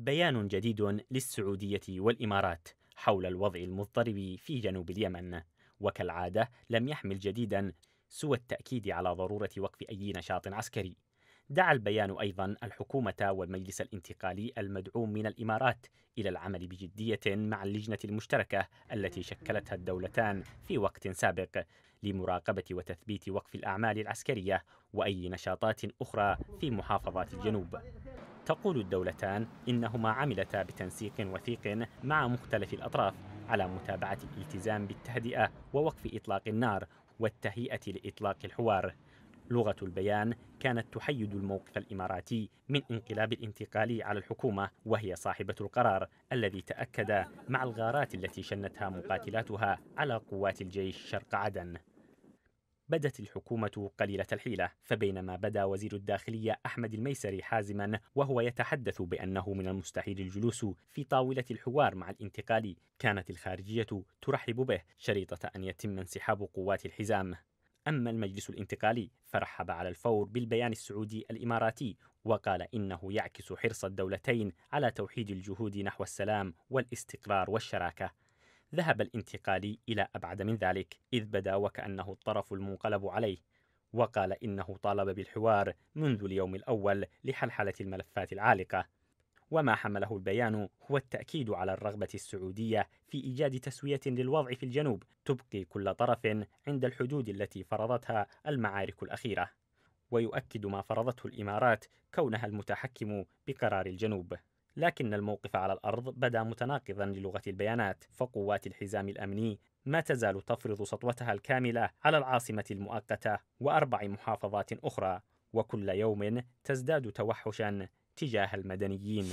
بيان جديد للسعودية والإمارات حول الوضع المضطرب في جنوب اليمن وكالعادة لم يحمل جديدا سوى التأكيد على ضرورة وقف أي نشاط عسكري دعا البيان أيضا الحكومة والمجلس الانتقالي المدعوم من الإمارات إلى العمل بجدية مع اللجنة المشتركة التي شكلتها الدولتان في وقت سابق لمراقبة وتثبيت وقف الأعمال العسكرية وأي نشاطات أخرى في محافظات الجنوب تقول الدولتان إنهما عملتا بتنسيق وثيق مع مختلف الأطراف على متابعة الالتزام بالتهدئة ووقف إطلاق النار والتهيئة لإطلاق الحوار لغة البيان كانت تحيد الموقف الإماراتي من انقلاب الانتقالي على الحكومة وهي صاحبة القرار الذي تأكد مع الغارات التي شنتها مقاتلاتها على قوات الجيش شرق عدن بدت الحكومة قليلة الحيلة فبينما بدا وزير الداخلية أحمد الميسري حازما وهو يتحدث بأنه من المستحيل الجلوس في طاولة الحوار مع الانتقالي كانت الخارجية ترحب به شريطة أن يتم انسحاب قوات الحزام أما المجلس الانتقالي فرحب على الفور بالبيان السعودي الإماراتي وقال إنه يعكس حرص الدولتين على توحيد الجهود نحو السلام والاستقرار والشراكة ذهب الانتقالي إلى أبعد من ذلك إذ بدا وكأنه الطرف المنقلب عليه وقال إنه طالب بالحوار منذ اليوم الأول لحلحلة الملفات العالقة وما حمله البيان هو التأكيد على الرغبة السعودية في إيجاد تسوية للوضع في الجنوب تبقي كل طرف عند الحدود التي فرضتها المعارك الأخيرة ويؤكد ما فرضته الإمارات كونها المتحكم بقرار الجنوب لكن الموقف على الأرض بدا متناقضا للغة البيانات فقوات الحزام الأمني ما تزال تفرض سطوتها الكاملة على العاصمة المؤقتة وأربع محافظات أخرى وكل يوم تزداد توحشا تجاه المدنيين